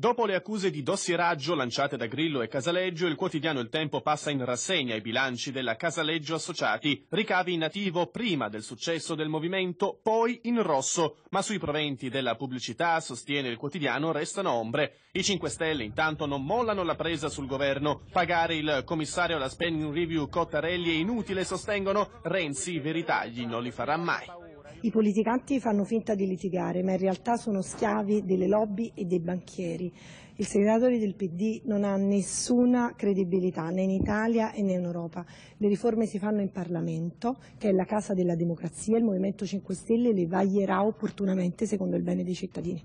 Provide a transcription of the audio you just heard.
Dopo le accuse di dossieraggio lanciate da Grillo e Casaleggio, il quotidiano Il Tempo passa in rassegna i bilanci della Casaleggio Associati, ricavi in nativo prima del successo del movimento, poi in rosso, ma sui proventi della pubblicità, sostiene il quotidiano, restano ombre. I 5 Stelle intanto non mollano la presa sul governo, pagare il commissario alla spending review Cottarelli è inutile, sostengono, Renzi i veri non li farà mai. I politicanti fanno finta di litigare, ma in realtà sono schiavi delle lobby e dei banchieri. Il segretario del PD non ha nessuna credibilità né in Italia né in Europa. Le riforme si fanno in Parlamento, che è la casa della democrazia, il Movimento 5 Stelle le vaglierà opportunamente secondo il bene dei cittadini.